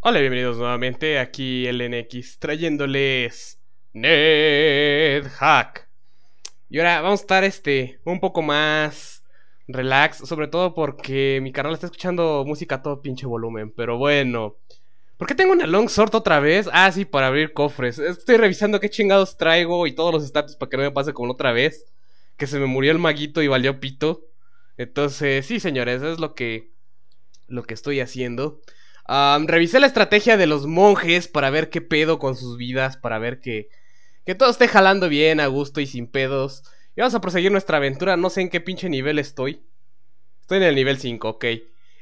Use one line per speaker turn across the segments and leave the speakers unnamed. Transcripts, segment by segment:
Hola, bienvenidos nuevamente aquí LNX trayéndoles HACK Y ahora vamos a estar este un poco más relax, sobre todo porque mi canal está escuchando música a todo pinche volumen, pero bueno. ¿Por qué tengo una long sort otra vez? Ah, sí, para abrir cofres. Estoy revisando qué chingados traigo y todos los status para que no me pase como otra vez, que se me murió el maguito y valió pito. Entonces, sí, señores, es lo que lo que estoy haciendo revisé la estrategia de los monjes para ver qué pedo con sus vidas, para ver que, que todo esté jalando bien, a gusto y sin pedos. Y vamos a proseguir nuestra aventura, no sé en qué pinche nivel estoy. Estoy en el nivel 5, ok.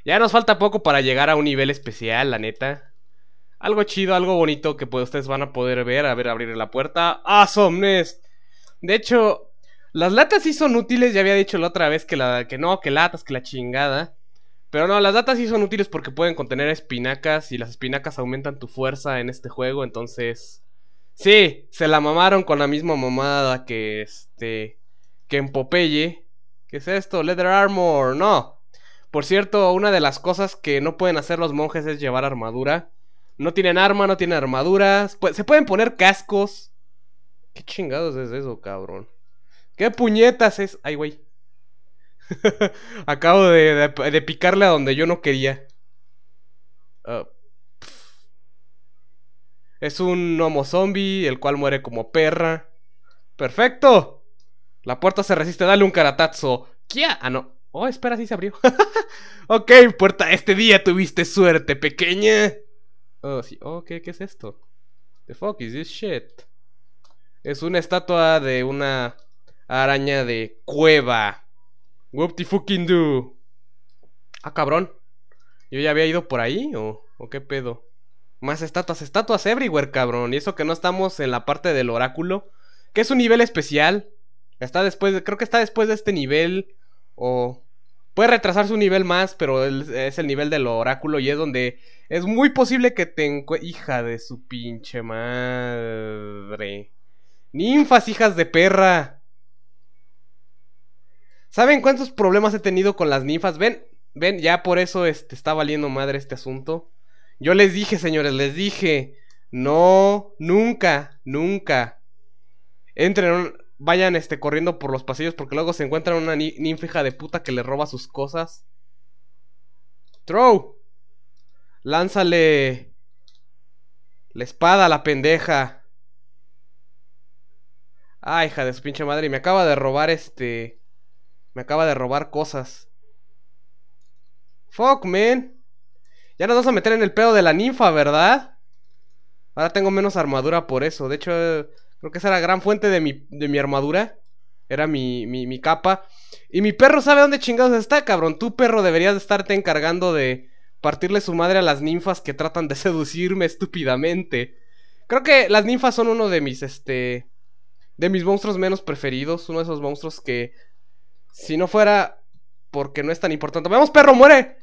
Ya nos falta poco para llegar a un nivel especial, la neta. Algo chido, algo bonito que pues, ustedes van a poder ver. A ver, abrir la puerta. ¡Asomnes! ¡Ah, de hecho, las latas sí son útiles. Ya había dicho la otra vez que, la, que no, que latas, que la chingada. Pero no, las datas sí son útiles porque pueden contener espinacas y las espinacas aumentan tu fuerza en este juego, entonces... Sí, se la mamaron con la misma mamada que este... que en Popeye. ¿Qué es esto? Leather Armor, no. Por cierto, una de las cosas que no pueden hacer los monjes es llevar armadura. No tienen arma, no tienen armaduras. Pues, se pueden poner cascos. ¿Qué chingados es eso, cabrón? ¿Qué puñetas es? Ay, güey. Acabo de, picarle a donde yo no quería. Ah, es un homo zombie, el cual muere como perra. ¡Perfecto! La puerta se resiste, dale un caratazo. ¿Qué? Ah, no. Oh, espera, sí se abrió. ok, puerta, este día tuviste suerte, pequeña. Oh, sí. Oh, ¿qué, ¿qué es esto? The fuck is this shit? Es una estatua de una araña de cueva the fucking do. Ah, cabrón. ¿Yo ya había ido por ahí o, o qué pedo? Más estatuas, estatuas everywhere, cabrón. Y eso que no estamos en la parte del oráculo, que es un nivel especial. Está después, creo que está después de este nivel o puede retrasarse un nivel más, pero es el nivel del oráculo y es donde es muy posible que te encuentres... Hija de su pinche madre. Ninfas, hijas de perra. ¿Saben cuántos problemas he tenido con las ninfas? Ven, ven, ya por eso este, está valiendo madre este asunto. Yo les dije, señores, les dije. No, nunca, nunca. Entren, vayan este, corriendo por los pasillos porque luego se encuentran una ninfa hija de puta que le roba sus cosas. Throw. Lánzale la espada a la pendeja. Ay, ah, hija de su pinche madre. Me acaba de robar este... Me acaba de robar cosas. Fuck, man. Ya nos vamos a meter en el pedo de la ninfa, ¿verdad? Ahora tengo menos armadura por eso. De hecho, creo que esa era la gran fuente de mi, armadura. Era mi, mi, capa. Y mi perro sabe dónde chingados está, cabrón. Tu perro deberías estarte encargando de partirle su madre a las ninfas que tratan de seducirme estúpidamente. Creo que las ninfas son uno de mis, este... De mis monstruos menos preferidos. Uno de esos monstruos que si no fuera porque no es tan importante. ¡Vamos, perro, muere!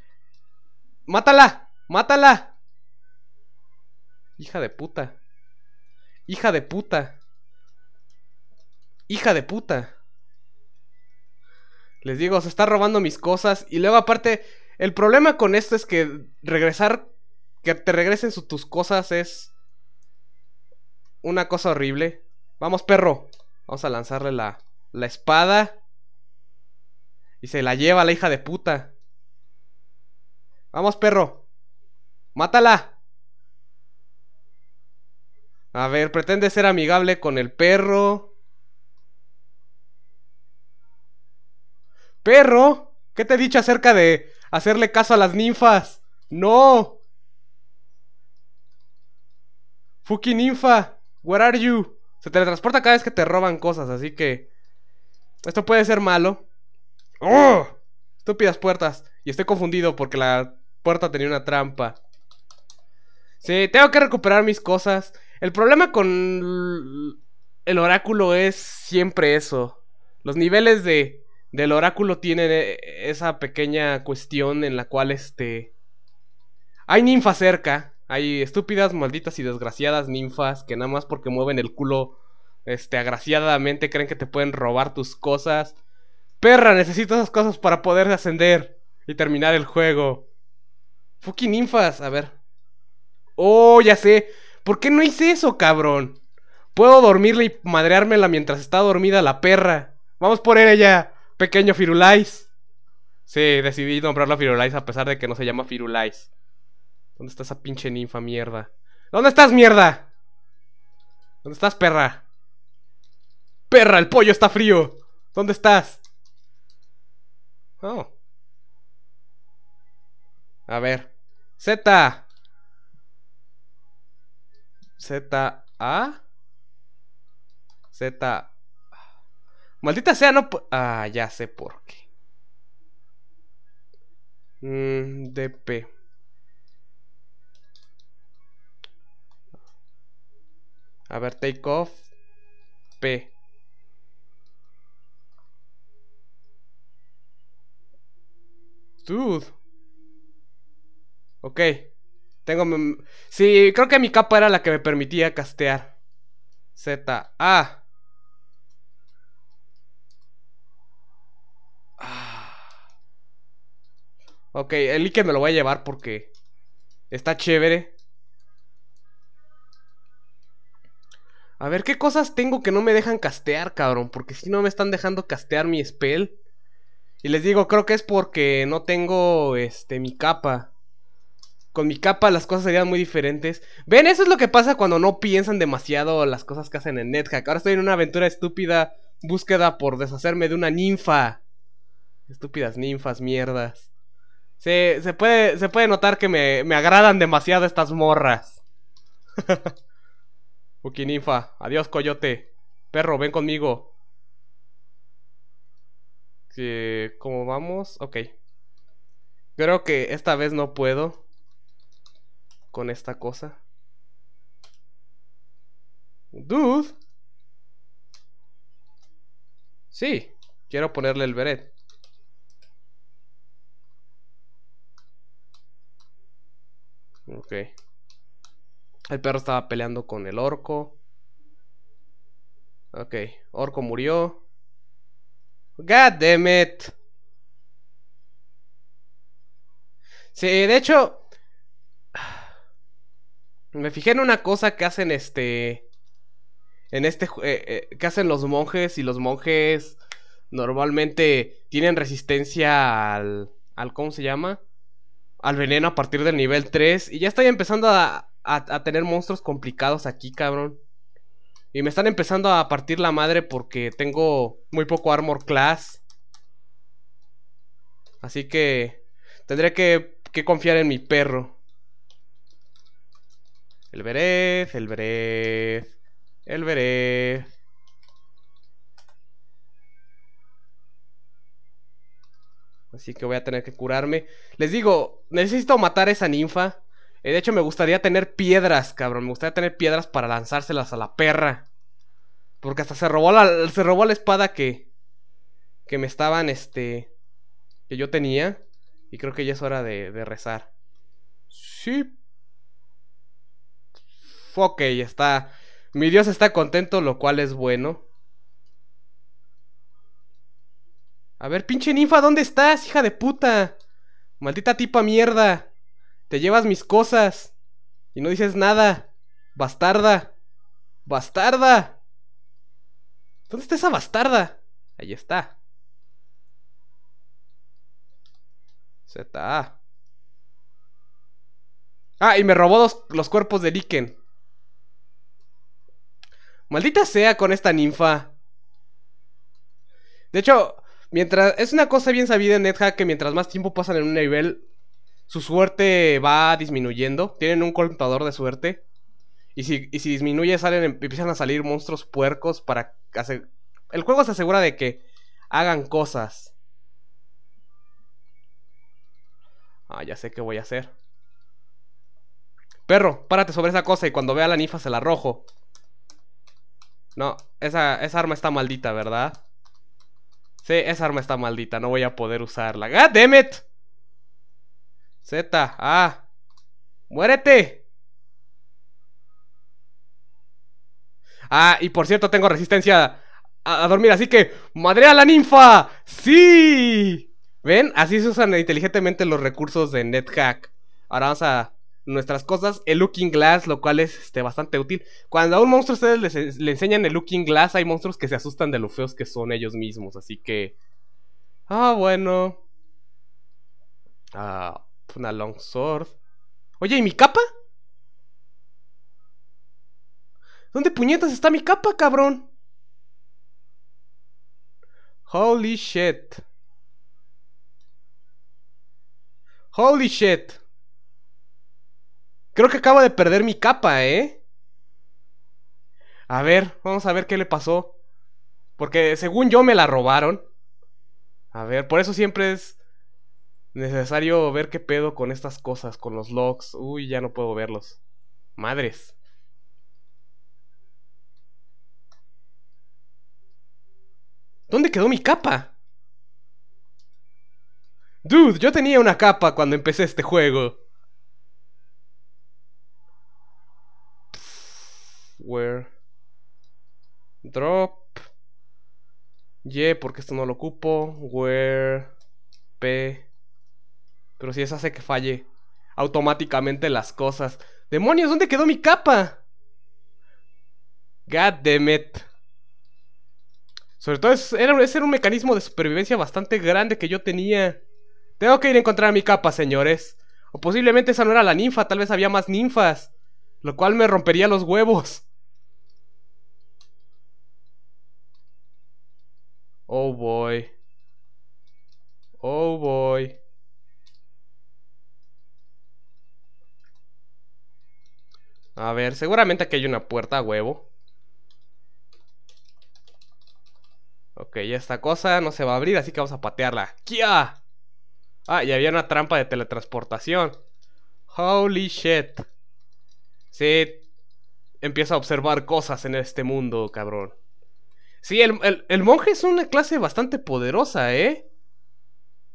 ¡Mátala! ¡Mátala! Hija de puta. Hija de puta. Hija de puta. Les digo, se está robando mis cosas. Y luego aparte, el problema con esto es que regresar, que te regresen tus cosas es una cosa horrible. Vamos, perro. Vamos a lanzarle la, la espada. Y se la lleva la hija de puta. Vamos, perro. Mátala. A ver, pretende ser amigable con el perro. Perro, ¿qué te he dicho acerca de hacerle caso a las ninfas? No. Fuki ninfa, where are you? Se teletransporta cada vez que te roban cosas, así que... Esto puede ser malo. ¡Oh! Estúpidas puertas. Y estoy confundido porque la puerta tenía una trampa. Sí, tengo que recuperar mis cosas. El problema con el oráculo es siempre eso. Los niveles de, del oráculo tienen e, esa pequeña cuestión en la cual este... Hay ninfas cerca. Hay estúpidas, malditas y desgraciadas ninfas que nada más porque mueven el culo este, agraciadamente creen que te pueden robar tus cosas. Perra, necesito esas cosas para poder ascender y terminar el juego. Fucking ninfas, a ver. Oh, ya sé. ¿Por qué no hice eso, cabrón? Puedo dormirla y madreármela mientras está dormida la perra. Vamos por ella, pequeño Firulais. Sí, decidí nombrarla Firulais a pesar de que no se llama Firulais. ¿Dónde está esa pinche ninfa mierda? ¿Dónde estás, mierda? ¿Dónde estás, perra? Perra, el pollo está frío. ¿Dónde estás? Oh. A ver. Z. Z. A. Z. Maldita sea, no... Ah, ya sé por qué. Mm, DP. A ver, take off. P. Dude. Ok. Tengo... Sí, creo que mi capa era la que me permitía castear. Z. A. Ah. Ok, el Ike me lo voy a llevar porque está chévere. A ver, ¿qué cosas tengo que no me dejan castear, cabrón? Porque si no me están dejando castear mi spell. Y les digo, creo que es porque no tengo este mi capa. Con mi capa las cosas serían muy diferentes. Ven, eso es lo que pasa cuando no piensan demasiado las cosas que hacen en NetHack. Ahora estoy en una aventura estúpida búsqueda por deshacerme de una ninfa. Estúpidas ninfas, mierdas. Se, se, puede, se puede notar que me, agradan demasiado estas morras. Uki ninfa, adiós coyote. Perro, ven conmigo que como vamos, ok. Creo que esta vez no puedo con esta cosa. Dude. Sí, quiero ponerle el beret. Ok. El perro estaba peleando con el orco. Ok, orco murió. God damn it. Sí, de hecho. Me fijé en una cosa que hacen este. En este. Eh, eh, que hacen los monjes. Y los monjes. Normalmente. Tienen resistencia al. al ¿Cómo se llama? Al veneno a partir del nivel 3. Y ya estoy empezando a tener monstruos complicados aquí, cabrón. Y me están empezando a partir la madre porque tengo muy poco armor class. Así que tendré que, confiar en mi perro. El Berez, el Berez, el Berez. Así que voy a tener que curarme. Les digo, necesito matar a esa ninfa. Eh, de hecho, me gustaría tener piedras, cabrón. Me gustaría tener piedras para lanzárselas a la perra. Porque hasta se robó la, se robó la espada que, que me estaban, este, que yo tenía. Y creo que ya es hora de, rezar. Sí. Ok, está. Mi Dios está contento, lo cual es bueno. A ver, pinche ninfa, ¿dónde estás, hija de puta? Maldita tipa mierda. Te llevas mis cosas. Y no dices nada. Bastarda. Bastarda. ¿Dónde está esa bastarda? Ahí está. Z. Ah, y me robó los, los cuerpos de Liken. Maldita sea con esta ninfa. De hecho, mientras. Es una cosa bien sabida en NetHack que mientras más tiempo pasan en un nivel, su suerte va disminuyendo. Tienen un contador de suerte. Y si, disminuye, salen, empiezan a salir monstruos puercos para hacer... El juego se asegura de que hagan cosas. Ah, ya sé qué voy a hacer. Perro, párate sobre esa cosa y cuando vea la nifa se la arrojo. No, esa, arma está maldita, ¿verdad? Sí, esa arma está maldita, no voy a poder usarla. ¡Ah, damn it! Z, Ah ¡Muérete! Ah, y por cierto, tengo resistencia a, dormir, así que ¡Madre a la ninfa! ¡Sí! ¿Ven? Así se usan inteligentemente los recursos de NetHack. Ahora vamos a nuestras cosas. El Looking Glass, lo cual es este, bastante útil. Cuando a un monstruo ustedes le enseñan el Looking Glass, hay monstruos que se asustan de lo feos que son ellos mismos. Así que... Ah, bueno. Ah... Una long sword, Oye, ¿y mi capa? ¿Dónde puñetas está mi capa, cabrón? Holy shit. Holy shit. Creo que acabo de perder mi capa, ¿eh? A ver, vamos a ver qué le pasó. Porque según yo me la robaron. A ver, por eso siempre es Necesario ver qué pedo con estas cosas, con los logs. Uy, ya no puedo verlos. Madres. ¿Dónde quedó mi capa? Dude, yo tenía una capa cuando empecé este juego. Where? Drop. Y, porque esto no lo ocupo. Where? P. Pero si eso hace que falle automáticamente las cosas. ¡Demonios! ¿Dónde quedó mi capa? God damn it. Sobre todo, era, ese era un mecanismo de supervivencia bastante grande que yo tenía. Tengo que ir a encontrar mi capa, señores. O posiblemente esa no era la ninfa, tal vez había más ninfas. Lo cual me rompería los huevos. Oh boy. Oh boy. A ver, seguramente aquí hay una puerta a huevo. Ok, esta cosa no se va a abrir, así que vamos a patearla. ¡Kia! Ah, y había una trampa de teletransportación. Holy shit. Sí, empieza a observar cosas en este mundo, cabrón. Sí, el, el monje es una clase bastante poderosa, ¿eh?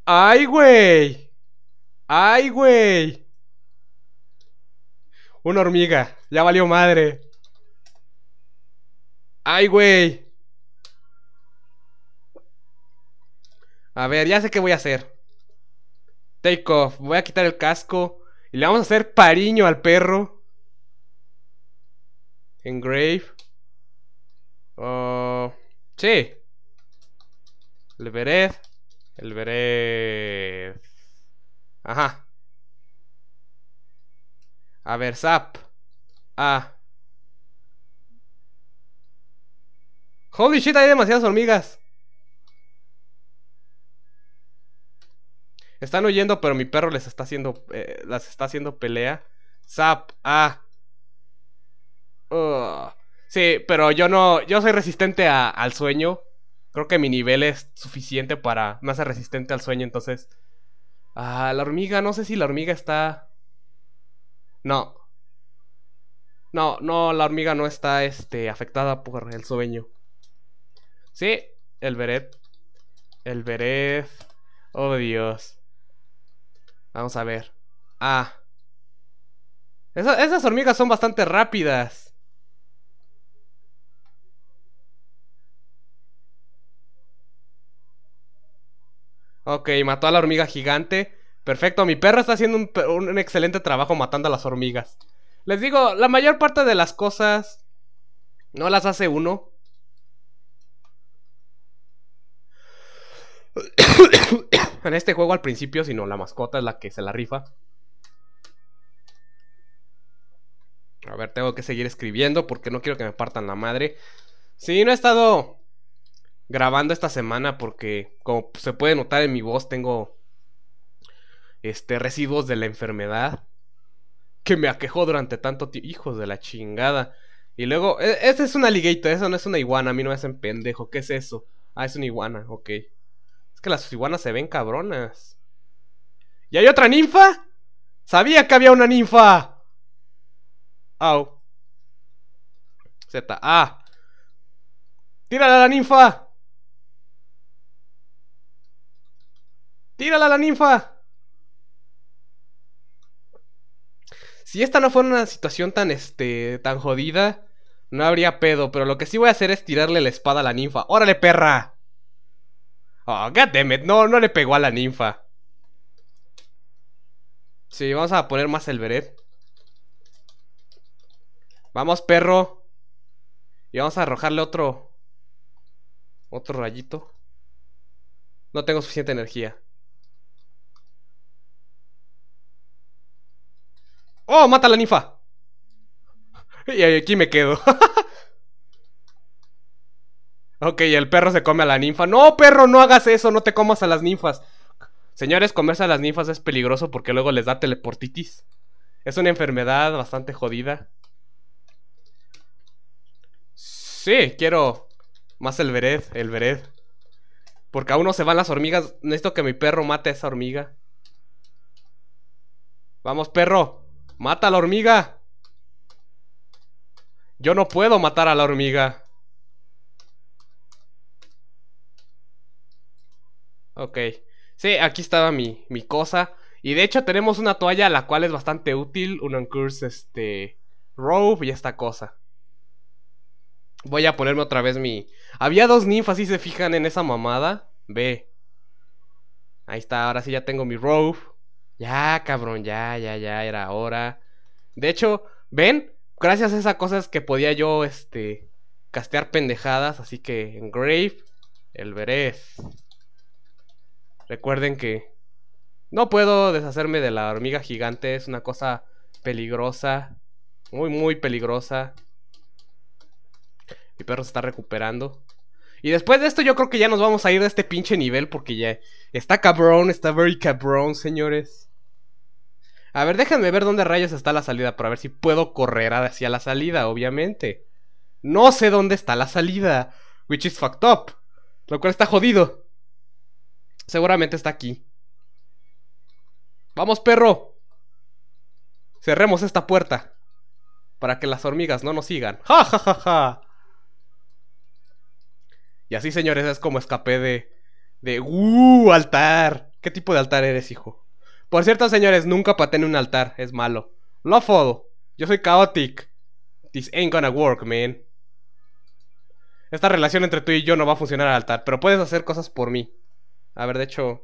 ¡Ay, güey! ¡Ay, güey! Una hormiga. Ya valió madre. ¡Ay, güey! A ver, ya sé qué voy a hacer. Take off. Voy a quitar el casco. Y le vamos a hacer pariño al perro. Engrave. Oh, sí. El vered. El vered. Ajá. A ver, zap. Ah. Holy shit, hay demasiadas hormigas. Están huyendo, pero mi perro les está haciendo. Eh, las está haciendo pelea. Zap, ah. Sí, pero yo no. Yo soy resistente al sueño. Creo que mi nivel es suficiente para. más resistente al sueño, entonces. Ah, la hormiga, no sé si la hormiga está. No. No, no, la hormiga no está este, afectada por el sueño. Sí, el vered El Beret. Oh, Dios. Vamos a ver. Ah. esas hormigas son bastante rápidas. Ok, mató a la hormiga gigante. Perfecto, mi perro está haciendo un, excelente trabajo matando a las hormigas. Les digo, la mayor parte de las cosas no las hace uno. en este juego al principio, sino la mascota es la que se la rifa. A ver, tengo que seguir escribiendo porque no quiero que me partan la madre. Sí, no he estado grabando esta semana porque, como se puede notar en mi voz, tengo este, residuos de la enfermedad que me aquejó durante tanto tiempo. Hijos de la chingada. Y luego, e, esa es una liguita, eso no es una iguana, a mí no me hacen pendejo. ¿Qué es eso? Ah, es una iguana, ok. Es que las iguanas se ven cabronas. ¿Y hay otra ninfa? ¡Sabía que había una ninfa! Au. Z. Ah. ¡Tírala a la ninfa! ¡Tírala a la ninfa! Si esta no fuera una situación tan, este, tan jodida, no habría pedo, pero lo que sí voy a hacer es tirarle la espada a la ninfa. ¡Órale, perra! Oh, goddammit, no, no le pegó a la ninfa. Sí, vamos a poner más el vered Vamos, perro. Y vamos a arrojarle otro... Otro rayito. No tengo suficiente energía. ¡Oh, mata a la ninfa! Y aquí me quedo. ok, el perro se come a la ninfa. ¡No, perro, no hagas eso! ¡No te comas a las ninfas! Señores, comerse a las ninfas es peligroso porque luego les da teleportitis. Es una enfermedad bastante jodida. Sí, quiero más el vered, el vered. Porque aún no se van las hormigas. Necesito que mi perro mate a esa hormiga. Vamos, perro. ¡Mata a la hormiga! Yo no puedo matar a la hormiga. Ok. Sí, aquí estaba mi, cosa. Y de hecho tenemos una toalla la cual es bastante útil. Un uncurse, este... Rove y esta cosa. Voy a ponerme otra vez mi... Había dos ninfas, si se fijan en esa mamada. Ve. Ahí está, ahora sí ya tengo mi robe. Ya, cabrón, ya, ya, ya, era hora. De hecho, ven, gracias a esas cosas que podía yo, este, castear pendejadas. Así que, engrave, el verés. Recuerden que no puedo deshacerme de la hormiga gigante, es una cosa peligrosa, muy, muy peligrosa. Mi perro se está recuperando. Y después de esto yo creo que ya nos vamos a ir de este pinche nivel porque ya está cabrón, está very cabrón, señores. A ver, déjenme ver dónde rayos está la salida para ver si puedo correr hacia la salida, obviamente. No sé dónde está la salida, which is fucked up. Lo cual está jodido. Seguramente está aquí. ¡Vamos, perro! Cerremos esta puerta. Para que las hormigas no nos sigan. ¡Ja, ja, ja, ja! Y así, señores, es como escapé de... De... ¡Uh! ¡Altar! ¿Qué tipo de altar eres, hijo? Por cierto, señores, nunca pateen un altar, es malo. Lo fodo. Yo soy chaotic. This ain't gonna work, man. Esta relación entre tú y yo no va a funcionar al altar, pero puedes hacer cosas por mí. A ver, de hecho,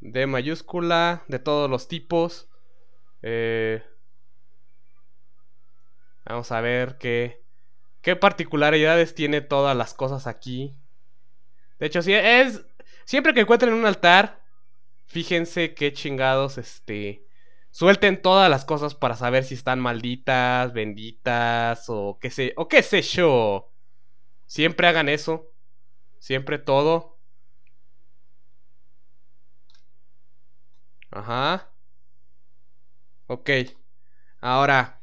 de mayúscula, de todos los tipos. Eh, vamos a ver qué, qué particularidades tiene todas las cosas aquí. De hecho, si es siempre que encuentren un altar, fíjense qué chingados, este, suelten todas las cosas para saber si están malditas, benditas o qué sé, o qué sé yo. Siempre hagan eso. Siempre todo. Ajá. Ok. Ahora,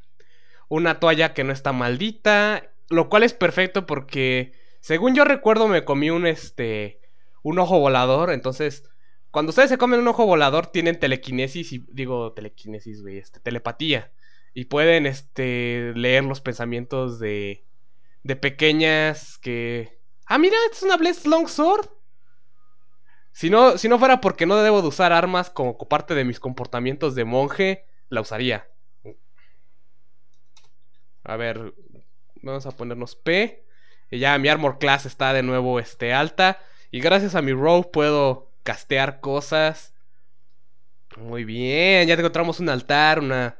una toalla que no está maldita, lo cual es perfecto porque según yo recuerdo me comí un este un ojo volador, entonces cuando ustedes se comen un ojo volador, tienen telequinesis y. Digo, telequinesis, güey, este, telepatía. Y pueden este, leer los pensamientos de. de pequeñas que. Ah, mira, es una Blessed Longsword. Si no, si no fuera porque no debo de usar armas como parte de mis comportamientos de monje, la usaría. A ver, vamos a ponernos P. Y ya mi armor class está de nuevo este, alta. Y gracias a mi row puedo castear cosas. Muy bien, ya encontramos un altar, una,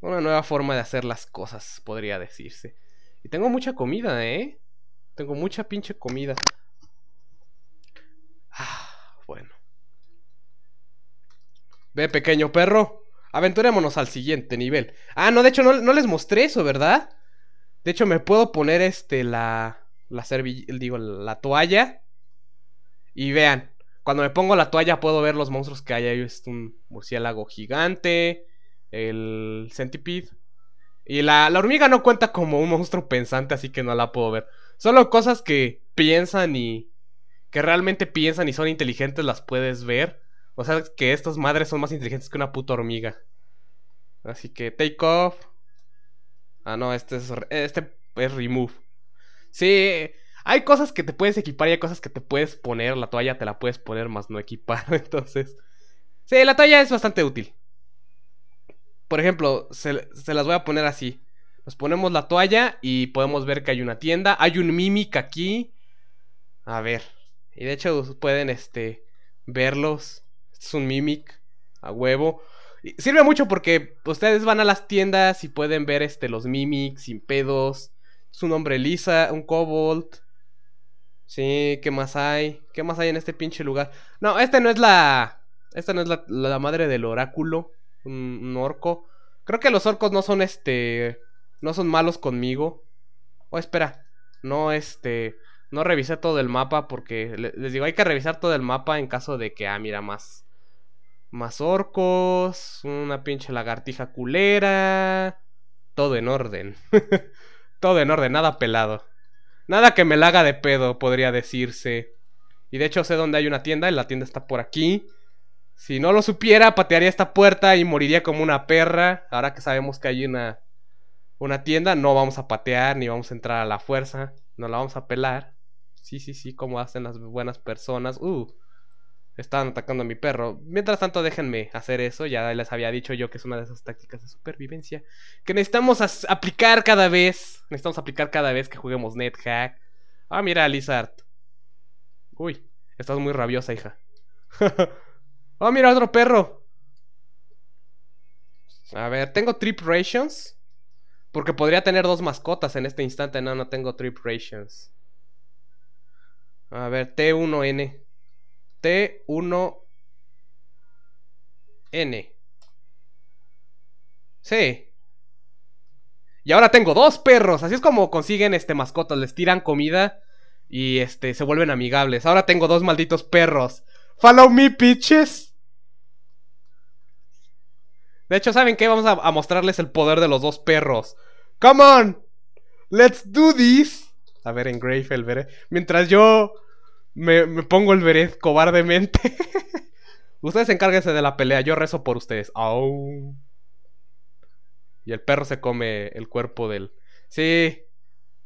una nueva forma de hacer las cosas, podría decirse. Y tengo mucha comida, ¿eh? Tengo mucha pinche comida. Ah, bueno. Ve, pequeño perro. Aventurémonos al siguiente nivel. Ah, no, de hecho no, les mostré eso, ¿verdad? De hecho, me puedo poner este, la. La digo, la toalla. Y vean, cuando me pongo la toalla puedo ver los monstruos que hay. Hay un murciélago gigante, el centipede. Y la, hormiga no cuenta como un monstruo pensante, así que no la puedo ver. Solo cosas que piensan y... que realmente piensan y son inteligentes las puedes ver. O sea que estas madres son más inteligentes que una puta hormiga. Así que take off. Ah, no, este es, este es remove. Sí, hay cosas que te puedes equipar y hay cosas que te puedes poner. La toalla te la puedes poner más no equipar. Entonces, sí, la toalla es bastante útil. Por ejemplo, se, las voy a poner así. Nos ponemos la toalla y podemos ver que hay una tienda. Hay un Mimic aquí. A ver. Y de hecho pueden este verlos. Este es un Mimic. A huevo. sirve mucho porque ustedes van a las tiendas y pueden ver este los Mimics sin pedos. Es un hombre lisa, un Cobalt. Sí, ¿qué más hay? ¿Qué más hay en este pinche lugar? No, este no es la... Esta no es la, madre del oráculo. Un, un, orco. Creo que los orcos no son este... No son malos conmigo. Oh, espera. No, este... No revisé todo el mapa porque... Les digo, hay que revisar todo el mapa en caso de que... Ah, mira, más... Más orcos. Una pinche lagartija culera. Todo en orden. todo en orden, nada pelado. Nada que me la haga de pedo, podría decirse. Y de hecho sé dónde hay una tienda, y la tienda está por aquí. Si no lo supiera, patearía esta puerta y moriría como una perra. Ahora que sabemos que hay una, una tienda, no vamos a patear ni vamos a entrar a la fuerza. No la vamos a pelar. Sí, sí, sí, como hacen las buenas personas. Uh. Están atacando a mi perro. Mientras tanto, déjenme hacer eso. Ya les había dicho yo que es una de esas tácticas de supervivencia que necesitamos aplicar cada vez. Necesitamos aplicar cada vez que juguemos NetHack. Ah, mira, Lizard. Uy, estás muy rabiosa, hija. Ah mira, otro perro. A ver, tengo Trip Rations. Porque podría tener dos mascotas en este instante. No, no tengo Trip Rations. A ver, T1N. T1N. Sí. Y ahora tengo dos perros. Así es como consiguen este mascotas. Les tiran comida y este se vuelven amigables. Ahora tengo dos malditos perros. Follow me, bitches De hecho, ¿saben qué? Vamos a, mostrarles el poder de los dos perros. ¡Come on! ¡Let's do this! A ver, en Greyfell, veré. Mientras yo me, pongo el vered cobardemente. ustedes encárguense de la pelea, yo rezo por ustedes. Au. Y el perro se come el cuerpo del... Sí,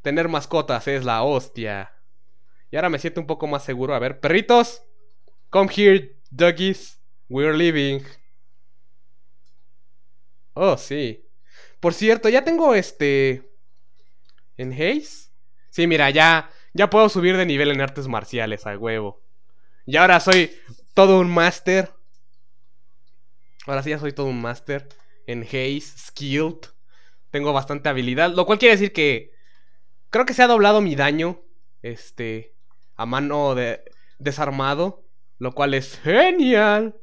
tener mascotas es la hostia. Y ahora me siento un poco más seguro. A ver, perritos. Come here, doggies. We're leaving. Oh, sí. Por cierto, ya tengo este... ¿En Haze? Sí, mira, ya... Ya puedo subir de nivel en artes marciales, a huevo. Y ahora soy todo un máster. Ahora sí ya soy todo un máster. En Haze, Skilled. Tengo bastante habilidad. Lo cual quiere decir que. Creo que se ha doblado mi daño. Este. A mano de, desarmado. Lo cual es genial.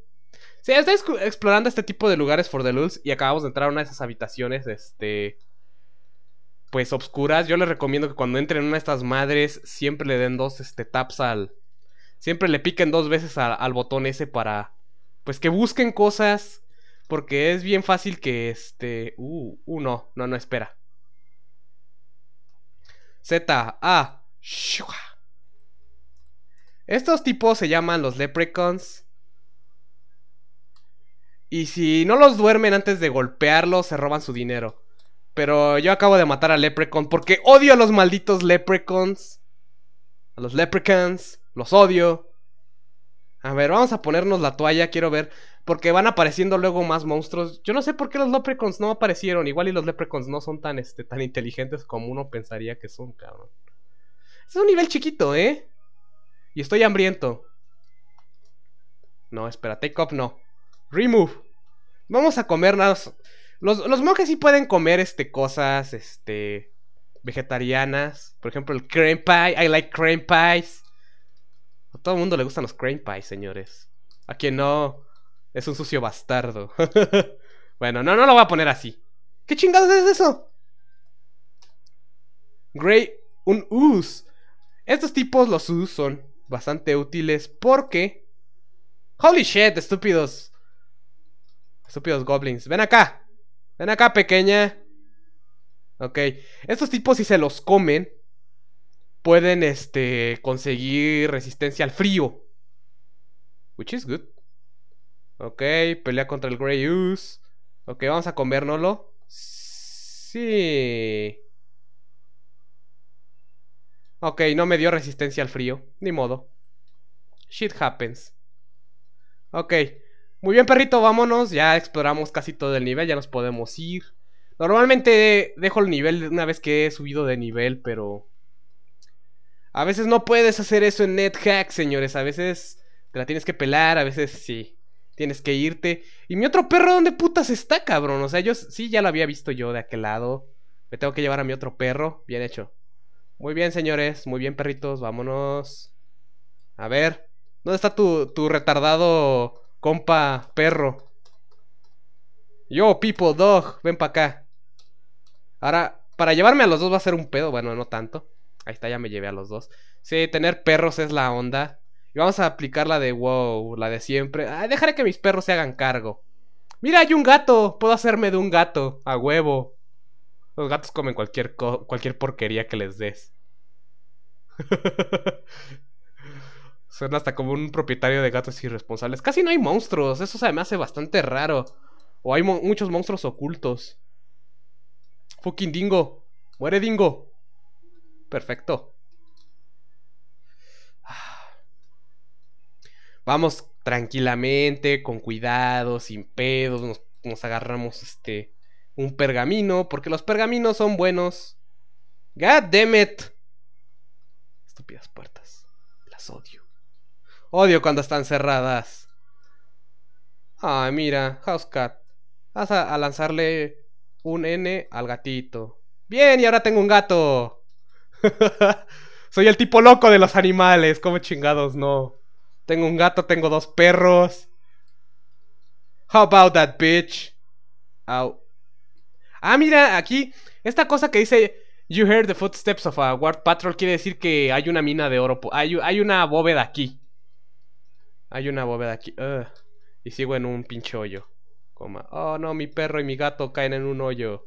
Sí, estoy explorando este tipo de lugares for the lulz. Y acabamos de entrar a una de esas habitaciones. Este pues obscuras, yo les recomiendo que cuando entren en una de estas madres siempre le den dos este, taps al... Siempre le piquen dos veces al, botón ese para... Pues que busquen cosas. Porque es bien fácil que este... Uh, uh, no, no, no, espera. Z, A, Estos tipos se llaman los leprechauns. Y si no los duermen antes de golpearlos, se roban su dinero. Pero yo acabo de matar a Leprechaun porque odio a los malditos Leprechauns. A los Leprechauns. Los odio. A ver, vamos a ponernos la toalla, quiero ver. Porque van apareciendo luego más monstruos. Yo no sé por qué los Leprechauns no aparecieron. Igual y los Leprechauns no son tan, este, tan inteligentes como uno pensaría que son, cabrón. Es un nivel chiquito, ¿eh? Y estoy hambriento. No, espera, take off no. Remove. Vamos a comer comernos los, monjes sí pueden comer este, cosas este, vegetarianas. Por ejemplo, el cream pie. I like cream pies. A todo el mundo le gustan los cream pies, señores. A quien no es un sucio bastardo. bueno, no, no lo voy a poner así. ¿Qué chingados es eso? Grey, un us. Estos tipos, los us, son bastante útiles porque... Holy shit, estúpidos. Estúpidos goblins. Ven acá. Ven acá, pequeña. Ok. Estos tipos, si se los comen, pueden este, conseguir resistencia al frío. Which is good. Ok, pelea contra el Grey Goose. Ok, vamos a comérnoslo. Sí. Ok, no me dio resistencia al frío. Ni modo. Shit happens. Ok. Muy bien, perrito, vámonos. Ya exploramos casi todo el nivel, ya nos podemos ir. Normalmente dejo el nivel una vez que he subido de nivel, pero... A veces no puedes hacer eso en NetHack, señores. A veces te la tienes que pelar, a veces sí. Tienes que irte. ¿Y mi otro perro dónde putas está, cabrón? O sea, yo sí ya lo había visto yo de aquel lado. Me tengo que llevar a mi otro perro. Bien hecho. Muy bien, señores. Muy bien, perritos. Vámonos. A ver. ¿Dónde está tu, tu retardado Compa, perro. Yo, people, dog, ven para acá. Ahora, para llevarme a los dos va a ser un pedo. Bueno, no tanto. Ahí está, ya me llevé a los dos. Sí, tener perros es la onda. Y vamos a aplicar la de wow, la de siempre. dejaré que mis perros se hagan cargo. Mira, hay un gato. Puedo hacerme de un gato. A huevo. Los gatos comen cualquier, cualquier porquería que les des. Suena hasta como un propietario de gatos irresponsables. Casi no hay monstruos, eso se me hace bastante raro. O hay muchos monstruos ocultos. Fucking dingo. Muere dingo. Perfecto. Vamos tranquilamente, con cuidado, sin pedos. Nos, agarramos este un pergamino, porque los pergaminos son buenos. God damn it. Estúpidas puertas. Las odio. Odio cuando están cerradas. Ah, mira, House cat Vas a, lanzarle un N al gatito. Bien, y ahora tengo un gato. Soy el tipo loco de los animales. ¿Cómo chingados no? Tengo un gato, tengo dos perros. How about that, bitch? Ah, mira, aquí. Esta cosa que dice. You heard the footsteps of a guard patrol quiere decir que hay una mina de oro. hay una bóveda aquí. Hay una bóveda aquí. Y sigo en un pinche hoyo. Oh, no, mi perro y mi gato caen en un hoyo.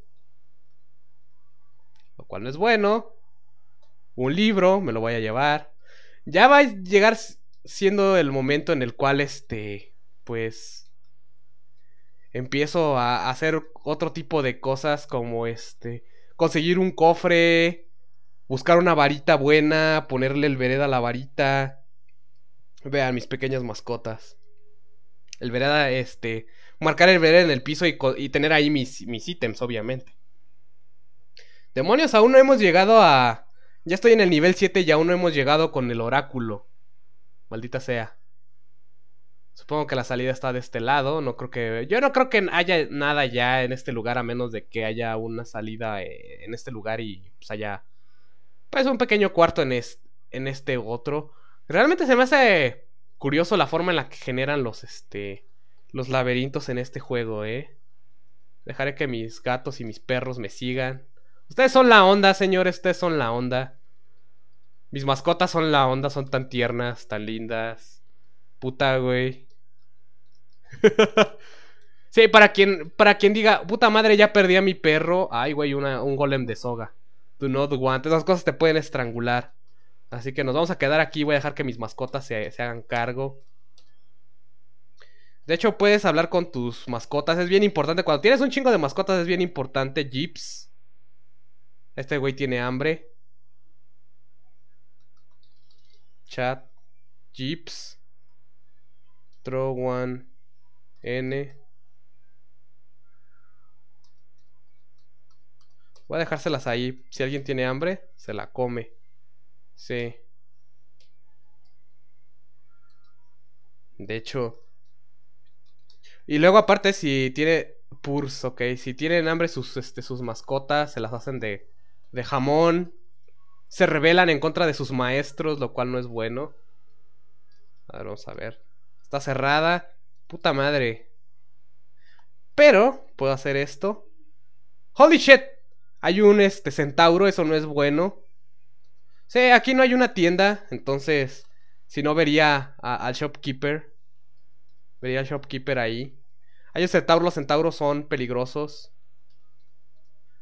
Lo cual no es bueno. Un libro, me lo voy a llevar. Ya va a llegar siendo el momento en el cual este, pues, empiezo a hacer otro tipo de cosas como este, conseguir un cofre, buscar una varita buena, ponerle el vered a la varita, Vean mis pequeñas mascotas. El vereda, este. Marcar el vereda en el piso y, tener ahí mis, ítems, obviamente. Demonios, aún no hemos llegado a. Ya estoy en el nivel 7 y aún no hemos llegado con el oráculo. Maldita sea. Supongo que la salida está de este lado. No creo que. Yo no creo que haya nada ya en este lugar. A menos de que haya una salida eh, en este lugar. Y pues haya. Pues un pequeño cuarto en, en este otro. Realmente se me hace curioso la forma en la que generan los, este, los laberintos en este juego, ¿eh? Dejaré que mis gatos y mis perros me sigan. Ustedes son la onda, señores, ustedes son la onda. Mis mascotas son la onda, son tan tiernas, tan lindas. Puta, güey. sí, para quien, para quien diga, puta madre, ya perdí a mi perro. Ay, güey, un golem de soga. Do not want. Esas cosas te pueden estrangular. Así que nos vamos a quedar aquí. Voy a dejar que mis mascotas se, hagan cargo. De hecho, puedes hablar con tus mascotas. Es bien importante. Cuando tienes un chingo de mascotas, es bien importante. Jeeps. Este güey tiene hambre. Chat. Jeeps. Throw one. N. Voy a dejárselas ahí. Si alguien tiene hambre, se la come. Sí. De hecho. Y luego aparte si tiene Purs, ok. Si tienen hambre sus, este, sus mascotas, se las hacen de, de jamón. Se rebelan en contra de sus maestros, lo cual no es bueno. A ver, vamos a ver. Está cerrada. Puta madre. Pero, puedo hacer esto. ¡Holy shit! Hay un este, centauro, eso no es bueno. Sí, aquí no hay una tienda, entonces si no vería al shopkeeper. Vería al shopkeeper ahí. Hay centauro, los centauros son peligrosos.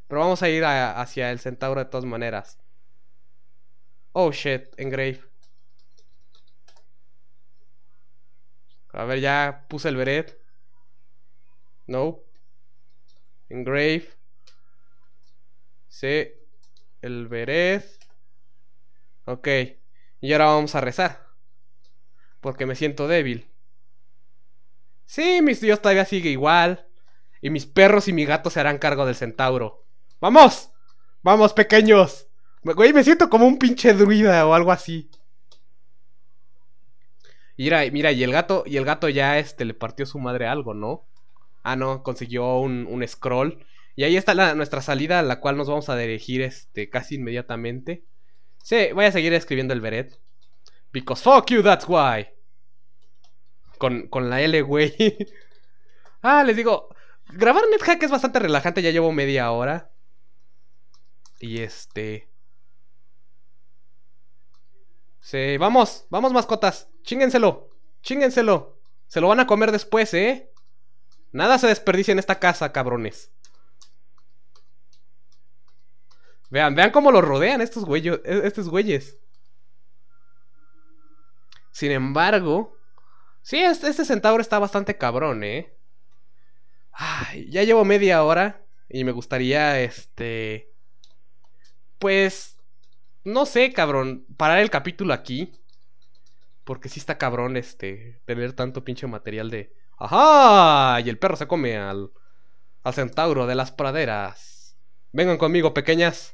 Pero vamos a ir hacia el centauro de todas maneras. Oh shit, engrave. A ver, ya puse el beret. No. Engrave. Sí. El beret. Ok, y ahora vamos a rezar. Porque me siento débil. Sí, mis dios todavía sigue igual. Y mis perros y mi gato se harán cargo del centauro. ¡Vamos! ¡Vamos, pequeños! Güey, me siento como un pinche druida o algo así. Mira, mira, y el gato, y el gato ya este, le partió su madre algo, ¿no? Ah, no, consiguió un, scroll. Y ahí está nuestra salida a la cual nos vamos a dirigir este, casi inmediatamente. Sí, voy a seguir escribiendo el Beret. Because fuck you, that's why. Con, la L, güey. ah, les digo, grabar NetHack es bastante relajante, ya llevo media hora. Y este... Sí, vamos, vamos mascotas. Chíngenselo, chíngenselo. Se lo van a comer después, ¿eh? Nada se desperdicia en esta casa, cabrones. Vean, vean cómo lo rodean estos, güeyos, e, estos güeyes. Sin embargo... Sí, este, centauro está bastante cabrón, ¿eh? Ay, ya llevo media hora y me gustaría, este... Pues... No sé, cabrón, parar el capítulo aquí. Porque sí está cabrón, este, tener tanto pinche material de... ¡Ajá! Y el perro se come al... Al centauro de las praderas. Vengan conmigo, pequeñas.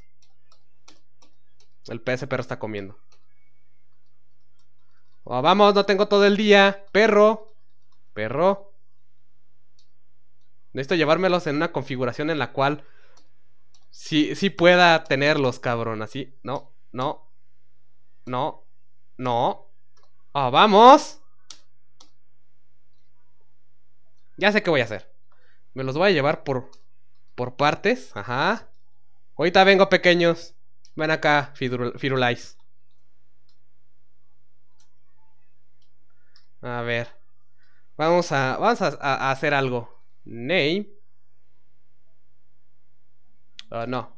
El PS perro está comiendo. Ah, vamos, no tengo todo el día. Perro. Perro. Necesito llevármelos en una configuración en la cual sí, sí pueda tenerlos, cabrón. Así. No, no. No. No. Oh, vamos. Ya sé qué voy a hacer. Me los voy a llevar por, por partes. Ajá. Ahorita vengo, pequeños. Ven acá, Firulais. A ver. Vamos a. Vamos a, hacer algo. Name. Ah, no.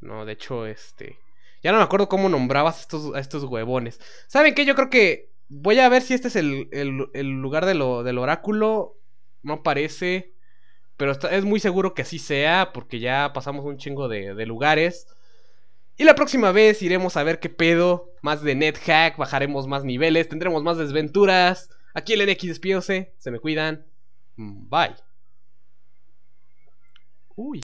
No, de hecho, este. Ya no me acuerdo cómo nombrabas estos, a estos huevones. ¿Saben qué? Yo creo que. Voy a ver si este es el, lugar del oráculo. No parece. Pero es muy seguro que así sea, porque ya pasamos un chingo de, lugares. Y la próxima vez iremos a ver qué pedo. Más de NetHack, bajaremos más niveles, tendremos más desventuras. Aquí el NX despídose. se me cuidan. Mm, bye. Uy.